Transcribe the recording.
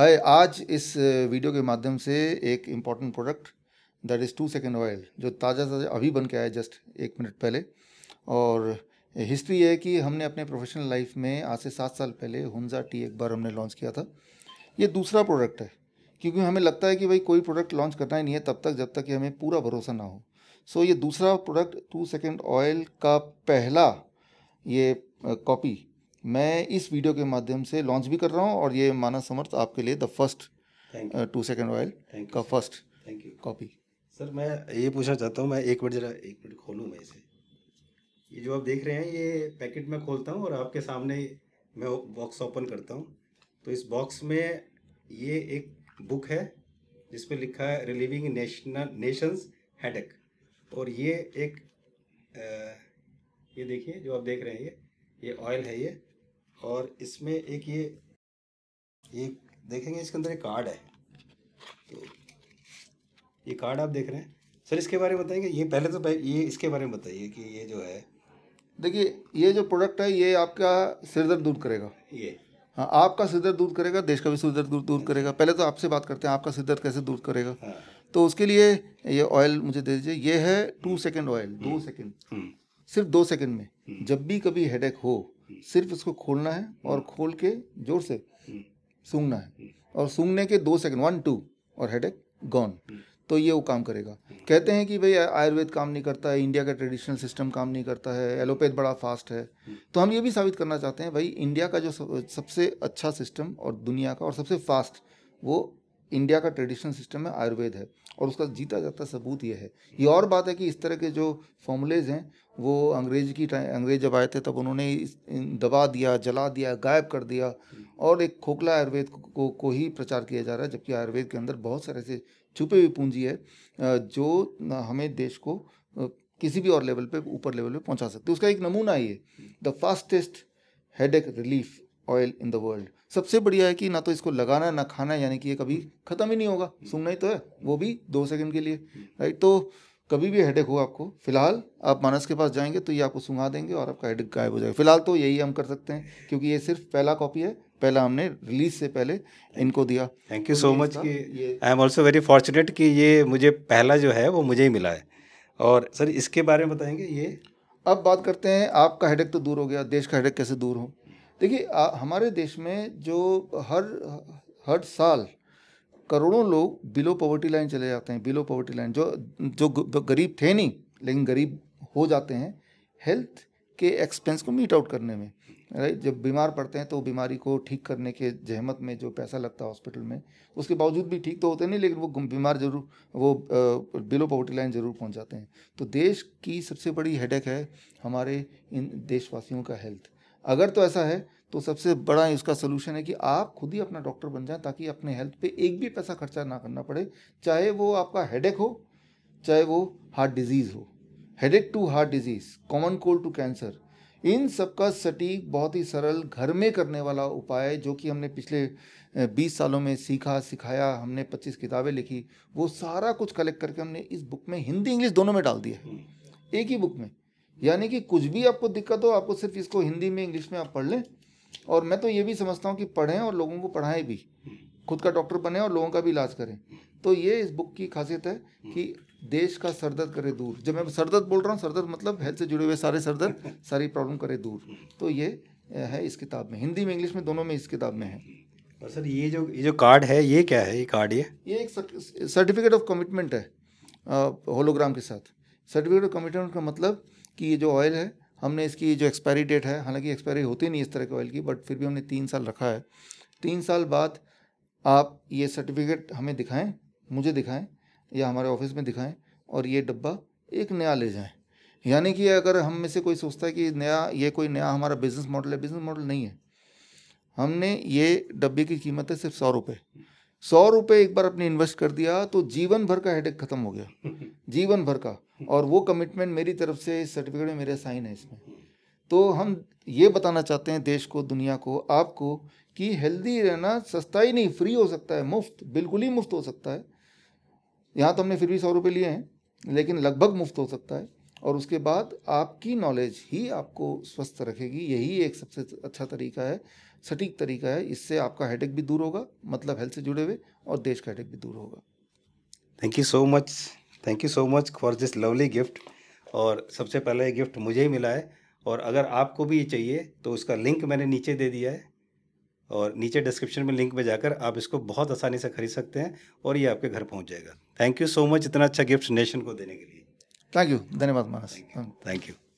हाय आज इस वीडियो के माध्यम से एक important product that is two second oil जो ताज़ा ताज़ा अभी बन के आया जस्ट एक मिनट पहले और हिस्ट्री है कि हमने अपने प्रोफेशनल लाइफ में आज से सात साल पहले हुंजा टी एक बार हमने लॉन्च किया था ये दूसरा प्रोडक्ट है क्योंकि हमें लगता है कि भाई कोई प्रोडक्ट लॉन्च करना ही नहीं है तब तक जब तक कि हमें पूरा भरोसा ना हो सो so, ये दूसरा प्रोडक्ट टू सेकेंड ऑयल का पहला ये कॉपी मैं इस वीडियो के माध्यम से लॉन्च भी कर रहा हूँ और ये माना समर्थ आपके लिए the first two second oil का first thank you copy sir मैं ये पूछना चाहता हूँ मैं एक मिनट जरा एक मिनट खोलूँ मैं इसे ये जो आप देख रहे हैं ये पैकेट मैं खोलता हूँ और आपके सामने मैं बॉक्स ओपन करता हूँ तो इस बॉक्स में ये एक बुक है जिस पर लिखा है रिलीविंग नेशनल नेशंस हेडेक और ये एक आ, uh, ये देखिए जो आप देख रहे हैं ये ये ऑयल है ये और इसमें एक ये ये देखेंगे इसके अंदर एक कार्ड है तो ये कार्ड आप देख रहे हैं सर इसके बारे में बताएंगे ये पहले तो ये इसके बारे में बताइए कि ये जो है देखिए ये जो प्रोडक्ट है ये आपका सिरदर्द दूर करेगा ये हाँ आपका सिरदर्द दूर करेगा देश का भी सिरदर्द दूर दूर करेगा पहले तो आपसे बात करते हैं आपका सिरदर्द कैसे दूर करेगा हाँ। तो उसके लिए ये ऑयल मुझे दे दीजिए ये है टू सेकेंड ऑयल दो सेकेंड हम्म। सिर्फ दो सेकंड में हम्म। जब भी कभी हेडेक हो हम्म। सिर्फ उसको खोलना है और हम्म। खोल के जोर से सूंघना है और सूंघने के दो सेकंड वन टू और हेडेक गॉन तो ये वो काम करेगा कहते हैं कि भाई आयुर्वेद काम नहीं करता है इंडिया का ट्रेडिशनल सिस्टम काम नहीं करता है एलोपैथ बड़ा फास्ट है तो हम ये भी साबित करना चाहते हैं भाई इंडिया का जो सबसे अच्छा सिस्टम और दुनिया का और सबसे फास्ट वो इंडिया का ट्रेडिशनल सिस्टम है आयुर्वेद है और उसका जीता जाता सबूत ये है ये और बात है कि इस तरह के जो फॉर्मूलेज हैं वो अंग्रेज की अंग्रेज जब आए थे तब उन्होंने दबा दिया जला दिया गायब कर दिया और एक खोखला आयुर्वेद को, को, को ही प्रचार किया जा रहा है जबकि आयुर्वेद के अंदर बहुत सारे ऐसे छुपे हुई पूंजी है जो हमें देश को किसी भी और लेवल पे ऊपर लेवल पे पहुंचा सकते उसका एक नमूना ये the fastest head ache relief oil in the world सबसे बढ़िया है कि ना तो इसको लगाना ना खाना यानी कि ये कभी ख़त्म ही नहीं होगा सुनना ही तो है वो भी दो सेकंड के लिए राइट तो कभी भी हेडेक हो आपको फिलहाल आप मानस के पास जाएंगे तो ये आपको सुंघा देंगे और आपका हेडेक गायब हो जाएगा फिलहाल तो यही हम कर सकते हैं क्योंकि ये सिर्फ पहला कॉपी है पहला हमने रिलीज से पहले इनको दिया थैंक यू सो मच कि I am also very fortunate कि ये मुझे पहला जो है वो मुझे ही मिला है और सर इसके बारे में बताएंगे ये अब बात करते हैं आपका हेडेक तो दूर हो गया देश का हेडेक कैसे दूर हो देखिए हमारे देश में जो हर हर साल करोड़ों लोग बिलो पॉवर्टी लाइन चले जाते हैं बिलो पॉवर्टी लाइन जो जो गरीब थे नहीं लेकिन गरीब हो जाते हैं हेल्थ के एक्सपेंस को मीट आउट करने में राइट जब बीमार पड़ते हैं तो बीमारी को ठीक करने के जहमत में जो पैसा लगता है हॉस्पिटल में उसके बावजूद भी ठीक तो होते नहीं लेकिन वो बीमार जरूर वो बिलो पॉवर्टी लाइन जरूर पहुंच जाते हैं तो देश की सबसे बड़ी हेडेक है हमारे इन देशवासियों का हेल्थ अगर तो ऐसा है तो सबसे बड़ा इसका सोल्यूशन है कि आप खुद ही अपना डॉक्टर बन जाएं ताकि अपने हेल्थ पे एक भी पैसा खर्चा ना करना पड़े चाहे वो आपका हेडेक हो चाहे वो हार्ट डिजीज़ हो headache to heart disease common cold to cancer इन सब का सटीक बहुत ही सरल घर में करने वाला उपाय जो कि हमने पिछले 20 सालों में सीखा सिखाया हमने 25 किताबें लिखी वो सारा कुछ कलेक्ट करके हमने इस बुक में हिंदी इंग्लिश दोनों में डाल दिया है हम्म। एक ही बुक में यानी कि कुछ भी आपको दिक्कत हो आपको सिर्फ इसको हिंदी में इंग्लिश में आप पढ़ लें और मैं तो ये भी समझता हूँ कि पढ़ें और लोगों को पढ़ाएं भी खुद का डॉक्टर बने और लोगों का भी इलाज करें तो ये इस बुक की खासियत है कि देश का सरदर्द करे दूर जब मैं सरदर्द बोल रहा हूँ सरदर्द मतलब हेल्थ से जुड़े हुए सारे सरदर्द सारी प्रॉब्लम करे दूर तो ये है इस किताब में हिंदी में इंग्लिश में दोनों में इस किताब में है और सर ये जो ये जो कार्ड है ये क्या है ये कार्ड ये ये एक सर्टिफिकेट ऑफ कमिटमेंट है होलोग्राम के साथ सर्टिफिकेट ऑफ कमिटमेंट का मतलब कि ये जो ऑयल है हमने इसकी जो एक्सपायरी डेट है हालांकि एक्सपायरी होती नहीं इस तरह के ऑयल की बट फिर भी हमने तीन साल रखा है तीन साल बाद आप ये सर्टिफिकेट हमें दिखाएं मुझे दिखाएं या हमारे ऑफिस में दिखाएं और ये डब्बा एक नया ले जाएं यानी कि अगर हम में से कोई सोचता है कि नया ये कोई नया हमारा बिज़नेस मॉडल है बिज़नेस मॉडल नहीं है हमने ये डब्बे की कीमत है सिर्फ सौ रुपये सौ रुपये एक बार अपने इन्वेस्ट कर दिया तो जीवन भर का हेडेक ख़त्म हो गया जीवन भर का और वो कमिटमेंट मेरी तरफ से इस सर्टिफिकेट में मेरे साइन है इसमें तो हम ये बताना चाहते हैं देश को दुनिया को आपको कि हेल्दी रहना सस्ता ही नहीं फ्री हो सकता है मुफ्त बिल्कुल ही मुफ्त हो सकता है यहाँ तो हमने फिर भी सौ रुपये लिए हैं लेकिन लगभग मुफ्त हो सकता है और उसके बाद आपकी नॉलेज ही आपको स्वस्थ रखेगी यही एक सबसे अच्छा तरीका है सटीक तरीका है इससे आपका हेडेक भी दूर होगा मतलब हेल्थ से जुड़े हुए और देश का हेडेक भी दूर होगा thank you so much thank you so much for this lovely gift और सबसे पहले ये गिफ्ट मुझे ही मिला है और अगर आपको भी ये चाहिए तो उसका लिंक मैंने नीचे दे दिया है और नीचे डिस्क्रिप्शन में लिंक में जाकर आप इसको बहुत आसानी से खरीद सकते हैं और ये आपके घर पहुंच जाएगा थैंक यू सो मच इतना अच्छा गिफ्ट नेशन को देने के लिए थैंक यू धन्यवाद मानस थैंक यू